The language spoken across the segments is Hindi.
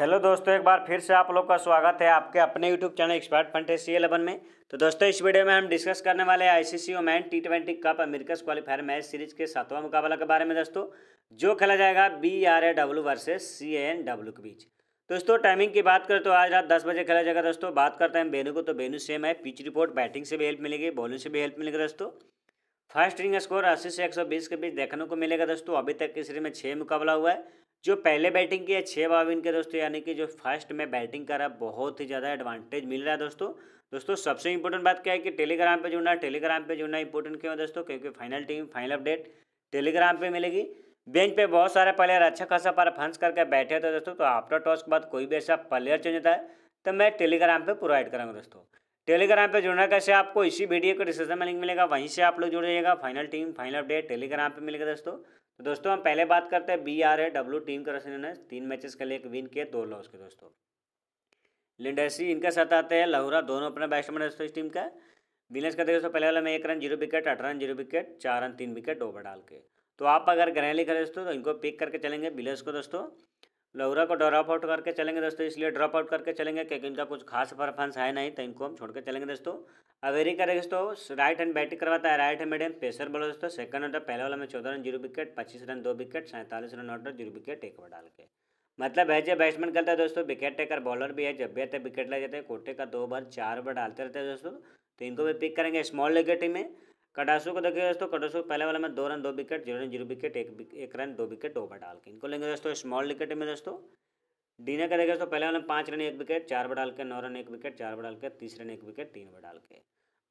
हेलो दोस्तों एक बार फिर से आप लोग का स्वागत है आपके अपने YouTube channel expert fantasy eleven में तो दोस्तों इस वीडियो में हम डिस्कस करने वाले हैं ICC men T twenty cup Americas qualifier match series के सातवां मुकाबला के बारे में दोस्तों जो खेला जाएगा B R A W versus C N W के बीच दोस्तों टाइमिंग की बात करें तो आज रात दस बजे खेला जाएगा दोस्तों बात करते हैं बेनू को तो बेनू सेम है पिच रिपोर्ट बैटिंग से भी हेल्प मिलेगी बॉलिंग से भी हेल्प मिलेगी दोस्तों फर्स्ट इनिंग स्कोर अस्सी से एक सौ बीस के बीच देखने को मिलेगा दोस्तों अभी तक इस सीरीज में छः मुकाबला हुआ है जो पहले बैटिंग की है छः बाविन के दोस्तों यानी कि जो फर्स्ट में बैटिंग करा बहुत ही ज़्यादा एडवांटेज मिल रहा है दोस्तों दोस्तों सबसे इंपॉर्टेंट बात क्या है कि टेलीग्राम पे जुड़ना टेलीग्राम पे जुड़ना इंपॉर्टेंट क्यों है दोस्तों क्योंकि final team final update Telegram पर मिलेगी बेंच पर बहुत सारे प्लेयर अच्छा खासा फंस करके बैठे होते दोस्तों तो आफ्टर टॉस के बाद कोई भी ऐसा प्लेयर चेंज होता है तो मैं टेलीग्राम पर प्रोवाइड कराऊंगा दोस्तों टेलीग्राम पर जुड़ना कैसे आपको इसी वीडियो को डिस्क्रिप्शन में लिंक मिलेगा वहीं से आप लोग जुड़ जाएगा final team final update Telegram पर मिलेगा दोस्तों तो दोस्तों हम पहले बात करते हैं B R A W team का रसिन ने तीन मैचेस के लिए एक विन किए दो लॉस के दोस्तों लिंडेसी इनके साथ आते हैं लहुरा दोनों अपना बैट्समैन दोस्तों इस टीम का विलियंस का दोस्तों पहले वाला में एक रन जीरो विकेट अठ रन जीरो विकेट चार रन तीन विकेट ओवर डाल के तो आप अगर ग्रहण लिख रहे दोस्तों तो इनको पिक करके चलेंगे बिलर्स को दोस्तों लौरा को ड्रॉप आउट करके चलेंगे दोस्तों इसलिए ड्रॉप आउट करके चलेंगे क्योंकि इनका कुछ खास परफॉर्मेंस है नहीं तो इनको हम छोड़ के चलेंगे दोस्तों अवेरी करेंगे दोस्तों राइट हैंड बैटिंग करवाता है right hand medium pacer bowler दोस्तों सेकंड ऑर्डर पहले वाला में चौदह रन जीरो विकेट पच्चीस रन दो विकेट सैंतालीस रन ऑर्डर जीरो विकेट एक ओवर डाल के मतलब है जब बैट्समैन करता है दोस्तों विकेट टेकर बॉलर भी है जब भी आते विकेट ले जाते हैं कोटे का दो बार चार ओवर डालते रहते हैं दोस्तों तो इनको भी पिक करेंगे स्मॉल लेग में कटासू को देखिए दोस्तों कटासू पहले वाला में दो रन दो wicket zero run zero wicket एक एक रन दो विकेट दो ओवर डाल के इनको लेंगे दोस्तों स्मॉल विकेट में दोस्तों डीना का देखिए दोस्तों पहले वाले में पाँच रन एक विकेट चार बार डाल के नौ रन एक विकेट चार बार डाल के तीस रन एक विकेट तीन बार डाल के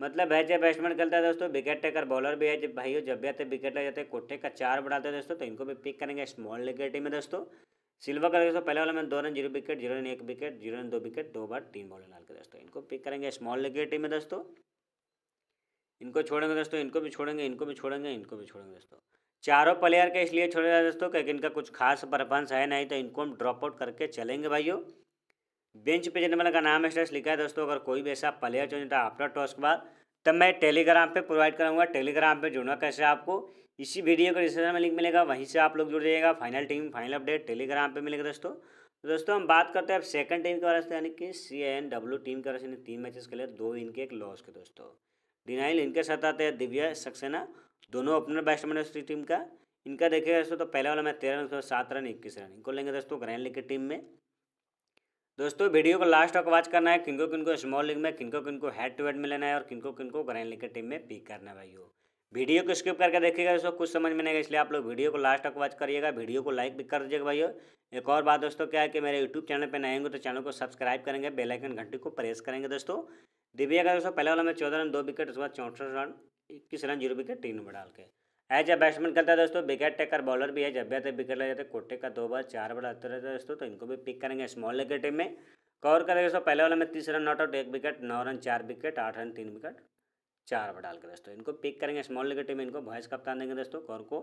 मतलब है जब बैट्समैन खेलता है दोस्तों विकेट टेकर बॉलर भी है जब भाई जब भी आते विकेट ले जाते हैं कोठे का चार बढ़ाते हैं दोस्तों तो इनको भी पिक करेंगे स्मॉल विकेट में दोस्तों सिल्वर का दोस्तों पहले वाला में दो run zero wicket zero run एक विकेट जीरो रन दो विकेट दो बार तीन बॉल डाल के दोस्तों इनको पिक करेंगे स्मॉल विकेट में दोस्तों इनको छोड़ेंगे दोस्तों इनको भी छोड़ेंगे इनको भी छोड़ेंगे इनको भी छोड़ेंगे दोस्तों चारों प्लेयर का इसलिए छोड़ा जाए दोस्तों क्योंकि इनका कुछ खास परफॉर्मेंस है नहीं तो इनको हम ड्रॉप आउट करके चलेंगे भाइयों बेंच पे मैंने का नाम स्टेस लिखा है दोस्तों अगर कोई भी ऐसा प्लेयर चुन जाता आफ्टर टॉस के बाद तब मैं टेलीग्राम पे प्रोवाइड कराऊंगा टेलीग्राम पे जुड़ना कैसे आपको इसी वीडियो को डिस्क्रिप्शन में लिंक मिलेगा वहीं से आप लोग जुड़ जाइएगा final team final update Telegram पर मिलेगा दोस्तों तो दोस्तों हम बात करते हैं अब सेकंड टीम के वर्ष यानी कि सी एन डब्ल्यू टीम के बारे तीन मैचेस के लिए दो इनके एक लॉस के दोस्तों डिनाइल इनके साथ आते हैं दिव्या सक्सेना दोनों ओपनर बैट्समैन है उसकी टीम का इनका देखेगा दोस्तों तो पहला वाला मैं तेरह रन सात रन इक्कीस रन इनको लेंगे दोस्तों ग्रैंड लीग की टीम में दोस्तों वीडियो को लास्ट तक वॉच करना है किनको किनको स्मॉल लीग में किनको किनको हेड टू हेड में लेना है और किनको किनको ग्रैंड लीग की टीम में पिक करना है भाई वीडियो को स्किप करके देखिएगा दोस्तों कुछ समझ में नहीं आएगा इसलिए आप लोग वीडियो को लास्ट तक वॉच करिएगा वीडियो को लाइक भी कर दीजिएगा भाइयों एक और बात दोस्तों क्या है कि मेरे यूट्यूब चैनल पर नएंगे तो चैनल को सब्सक्राइब करेंगे बेलाइकन घंटी को प्रेस करेंगे दोस्तों दिव्या दोस्तों पहले वाला में चौदह रन दो विकेट उसके बाद चौंसठ रन इक्कीस रन जीरो विकेट तीन नंबर डाल के एज ए बैट्समैन करता है दोस्तों विकेट टेकर बॉलर भी है जब भी आते विकेट ले जाते कोटे का दो बार चार बार आते रहते दोस्तों तो इनको भी पिक करेंगे स्मॉल लेकर टीम में कवर करेंगे दोस्तों पहले वाले में तीस रन नॉट आउट एक विकेट नौ रन चार विकेट आठ रन तीन विकेट चार पर डाल के दोस्तों इनको पिक करेंगे स्मॉल निगेटिव में इनको भैंस कप्तान देंगे दोस्तों कौर को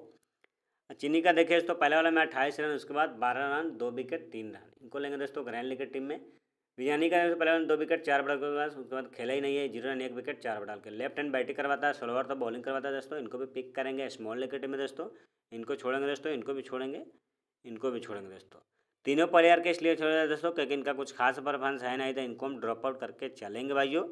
चीनी का देखिए दोस्तों पहले वाला में अट्ठाईस रन उसके बाद बारह रन दो विकेट तीन रन इनको लेंगे दोस्तों ग्रैंड लीग टीम में बिरयानी का पहले रन दो विकेट चार बड़ा उसके बाद खेला ही नहीं है जीरो रन एक विकेट चार बड़ा के लेफ्ट हैंड बैटिंग करवाता है सोलोवर तो बॉलिंग करवाता है दोस्तों इनको भी पिक करेंगे स्मॉल टीम में दोस्तों इनको छोड़ेंगे दोस्तों इनको भी छोड़ेंगे इनको भी छोड़ेंगे दोस्तों तीनों प्लेयर के इसलिए छोड़े दोस्तों क्योंकि इनका कुछ खास परफॉर्मेंस है नहीं तो इनको हम ड्रॉप आउट करके चलेंगे भाइयों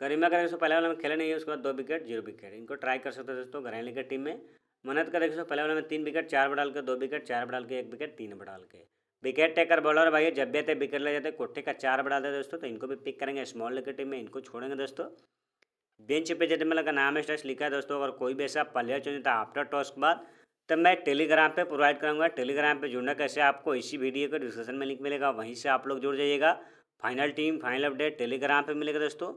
करीमा का सो पहले वाले में खेले नहीं है उसके बाद दो विकेट जीरो विकेट इनको ट्राई कर सकते हो दोस्तों घरेली के टीम में मनत का देखो पहले वाले में तीन विकेट चार बढ़ाल के दो विकेट चार बढ़ाल के एक विकेट तीन बढ़ाल के विकेट टेकर बॉलर भाई जब भी आते विकेट ले जाते कोठे का चार बढ़ा देते दोस्तों तो इनको भी पिक करेंगे स्मॉल लेकर टीम में इनको छोड़ेंगे दोस्तों बेंच पे जब मेरा नाम स्टेस लिखा है दोस्तों अगर कोई भी ऐसा प्लेयर चुने तो आफ्टर टॉस के बाद तो मैं टेलीग्राम पे प्रोवाइड करूँगा टेलीग्राम पे जुड़ना कैसे आपको इसी वीडियो के डिस्क्रिप्शन में लिंक मिलेगा वहीं से आप लोग जुड़ जाइएगा final team final update Telegram पे मिलेगा दोस्तों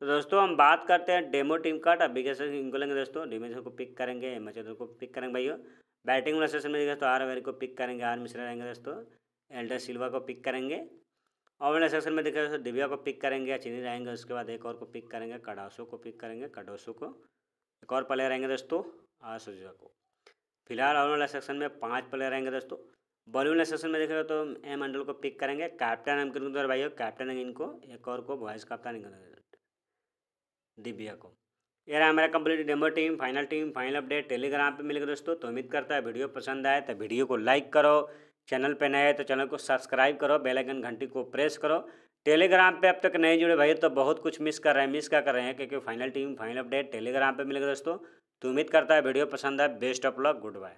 तो दोस्तों हम बात करते हैं डेमो टीम का अभिगेशन इनको लेंगे दोस्तों डिमेशन को पिक करेंगे एम एच को पिक करेंगे भाई बैटिंग वाला सेशन में देखें तो आर अवेर को पिक करेंगे आर मिश्रा रहेंगे दोस्तों एल्डर सिल्वा को पिक करेंगे और वाला सेक्शन में देखें दोस्तों दिव्या को पिक करेंगे चीनी रहेंगे उसके बाद एक और को पिक करेंगे कडासो को पिक करेंगे कडासो को एक और प्लेयर रहेंगे दोस्तों आसुजा को फिलहाल ऑल वाला सेक्शन में पाँच प्लेयर रहेंगे दोस्तों बॉलिंग वाले सेक्शन में देखेगा तो एम मंडल को पिक करेंगे कैप्टन हम करेंगे भाइयों कैप्टन इनको एक और को वॉइस कैप्टन इनको दिव्या को ये रहा हमारा complete demo team final team final update Telegram पे मिलेगा दोस्तों तो उम्मीद करता है वीडियो पसंद आए तो वीडियो को लाइक करो चैनल पे नए तो चैनल को सब्सक्राइब करो बेल आइकन घंटी को प्रेस करो टेलीग्राम पे अब तक नहीं जुड़े भाई तो बहुत कुछ मिस कर रहे हैं मिस क्या कर रहे हैं क्योंकि final team final update Telegram पर मिलेगा दोस्तों तो उम्मीद करता है वीडियो पसंद आए best of luck good bye